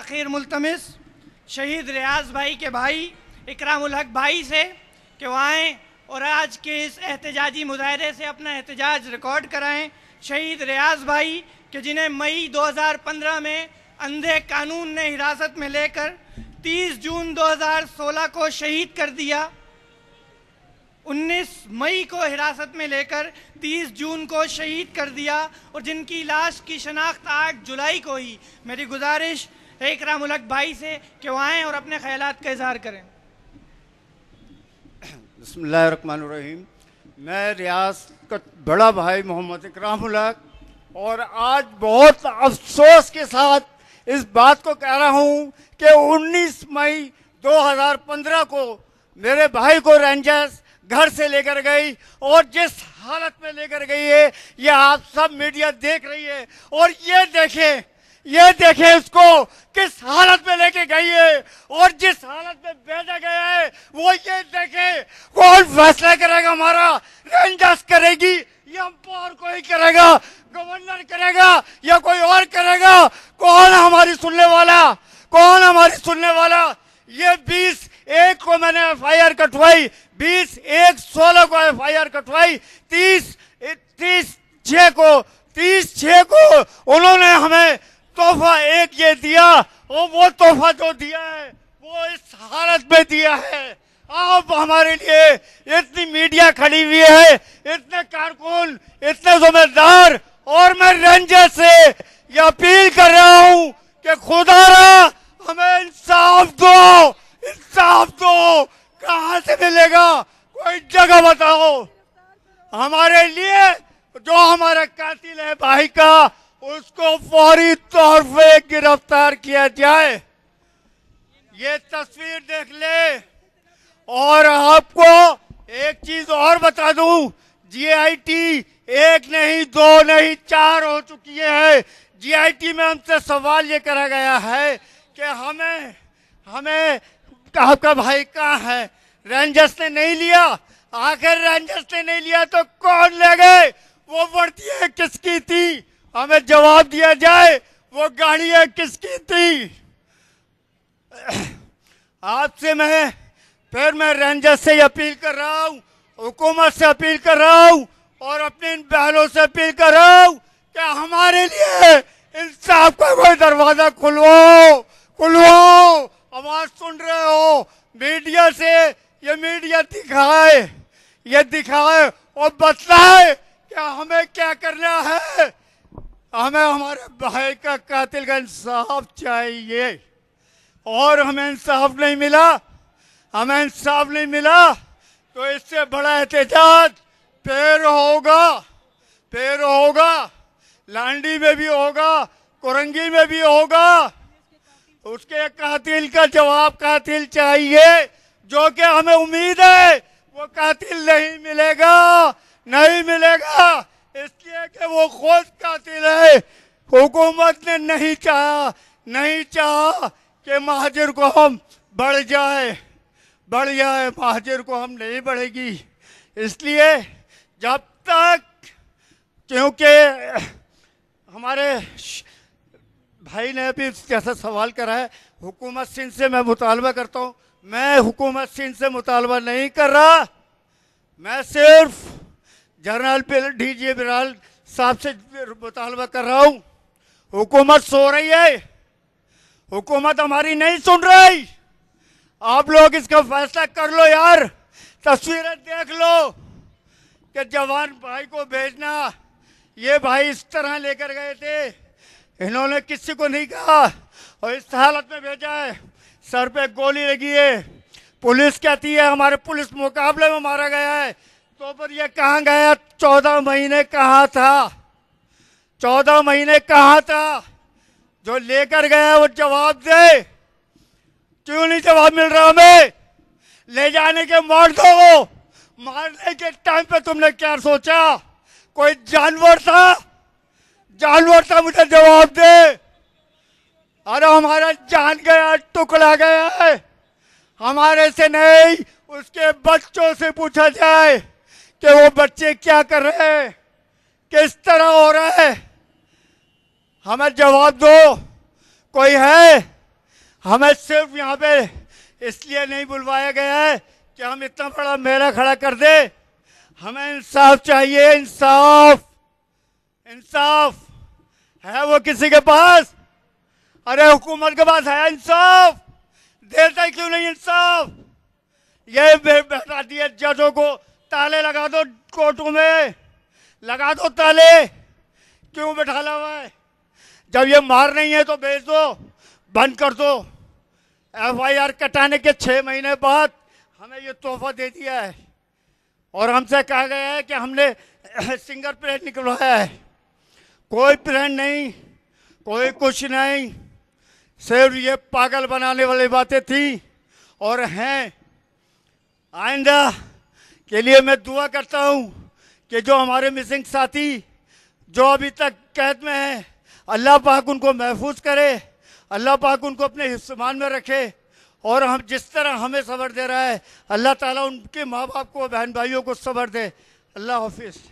आखिर मुलतमस शहीद रियाज भाई के भाई इकरामुल हक भाई से कि वह आएँ और आज के इस एहतजाजी मुजाहरे से अपना एहतजाज रिकॉर्ड कराएँ शहीद रियाज भाई के जिन्हें मई 2015 में अंधे कानून ने हिरासत में लेकर 30 जून 2016 को शहीद कर दिया 19 मई को हिरासत में लेकर 30 जून को शहीद कर दिया और जिनकी लाश की शनाख्त 8 जुलाई को ही मेरी गुजारिश इकराम तो उलक भाई से कि वह आएँ और अपने ख्याल का इजहार करें बसमीम मैं रियाज का बड़ा भाई मोहम्मद इकराम उलक और आज बहुत अफसोस के साथ इस बात को कह रहा हूँ कि 19 मई 2015 को मेरे भाई को रेंजर्स घर से लेकर गई और जिस हालत में लेकर गई है ये आप सब मीडिया देख रही है और ये देखें ये देखें इसको किस हालत में लेके गई है और जिस हालत में भेजा गया है वो ये देखे कौन फैसला करेगा हमारा रेंजर्स करेगी या अंपायर कोई करेगा गवर्नर करेगा या कोई और करेगा कौन हमारी सुनने वाला कौन हमारी सुनने वाला ये बीस एक को मैंने एफ आई आर कटवाई बीस एक सोलह को एफ आई आर कटवाई तीस तीस छः को तीस छः को उन्होंने हमें तोहफा एक ये दिया और वो तोहफा जो दिया है वो इस हालत में दिया है आप हमारे लिए इतनी मीडिया खड़ी हुई है इतने कारकुन इतने जिम्मेदार और मैं रंजय से ये अपील कर रहा हूँ कि खुदा रहा हमें इंसाफ दो इंसाफ दो कहाँ से मिलेगा कोई जगह बताओ हमारे लिए जो हमारा कातिल है भाई का उसको फौरी तौर पर गिरफ्तार किया जाए ये तस्वीर देख ले और आपको एक चीज और बता दूं जीआईटी एक नहीं दो नहीं चार हो चुकी है जीआईटी में हमसे सवाल ये करा गया है कि हमें हमें आपका भाई कहाँ है रेंजर्स ने नहीं लिया आखिर रेंजर्स ने नहीं लिया तो कौन ले गए वो वर्दी किसकी थी हमें जवाब दिया जाए वो गाड़ियाँ किसकी थी आपसे मैं फिर मैं रेंजर से अपील कर रहा हूँ हुकूमत से अपील कर रहा हूँ और अपने इन बहनों से अपील कर रहा हूँ कि हमारे लिए इंसाफ का कोई दरवाज़ा खुलवाओ खुलवाओ आवाज़ सुन रहे हो मीडिया से ये मीडिया दिखाए ये दिखाए और बताए कि हमें क्या करना है हमें हमारे भाई का कातिल का इंसाफ चाहिए और हमें इंसाफ नहीं मिला हमें इंसाफ नहीं मिला तो इससे बड़ा एहतजाज पैर होगा पैर होगा लांडी में भी होगा कुरंगी में भी होगा उसके कातिल का जवाब कातिल चाहिए जो कि हमें उम्मीद है वो कातिल नहीं मिलेगा नहीं मिलेगा इसलिए कि वो खुद कातिल है हुकूमत ने नहीं चाहा नहीं चाहा कि महाजर को हम बढ़ जाए बढ़ जाए महाजर को हम नहीं बढ़ेगी इसलिए जब तक क्योंकि हमारे भाई ने अभी जैसा सवाल करा है हुकूमत सिंह से मैं मुतालबा करता हूँ मैं हुकूमत सिंह से मुतालबा नहीं कर रहा मैं सिर्फ़ जनरल पे डी जी बिराल साहब से मुतालबा कर रहा हूँ हुकूमत सो रही है हुकूमत हमारी नहीं सुन रही आप लोग इसका फैसला कर लो यार तस्वीरें देख लो कि जवान भाई को भेजना ये भाई इस तरह लेकर गए थे इन्होंने किसी को नहीं कहा और इस हालत में भेजा है सर पे गोली लगी है पुलिस कहती है हमारे पुलिस मुकाबले में मारा गया है अक्टूबर तो ये कहा गया चौदह महीने कहा था चौदह महीने कहा था जो लेकर गया वो जवाब दे क्यों नहीं जवाब मिल रहा हमें ले जाने के मार दो मारने के टाइम पे तुमने क्या सोचा कोई जानवर था जानवर था मुझे जवाब दे अरे हमारा जान गया टुकड़ा गया है हमारे से नहीं उसके बच्चों से पूछा जाए कि वो बच्चे क्या कर रहे हैं किस तरह हो रहा है हमें जवाब दो कोई है हमें सिर्फ यहाँ पे इसलिए नहीं बुलवाया गया है कि हम इतना बड़ा मेला खड़ा कर दे हमें इंसाफ चाहिए इंसाफ इंसाफ है वो किसी के पास अरे हुकूमत के पास है इंसाफ देता क्यों नहीं इंसाफ ये बैठा है जजों को ताले लगा दो कोर्टों में लगा दो ताले क्यों ला हुआ है जब ये मार नहीं है तो भेज दो बंद कर दो एफआईआर कटाने के छः महीने बाद हमें ये तोहफा दे दिया है और हमसे कहा गया है कि हमने सिंगर प्लेट निकलवाया है कोई प्लेट नहीं कोई कुछ नहीं सिर्फ ये पागल बनाने वाली बातें थी और हैं आइंदा के लिए मैं दुआ करता हूँ कि जो हमारे मिसिंग साथी जो अभी तक कैद में हैं अल्लाह पाक उनको महफूज करे अल्लाह पाक उनको अपने हिस्समान में रखे और हम जिस तरह हमें सबर दे रहा है अल्लाह ताला उनके माँ बाप को बहन भाइयों को सबर दे अल्लाह हाफिज़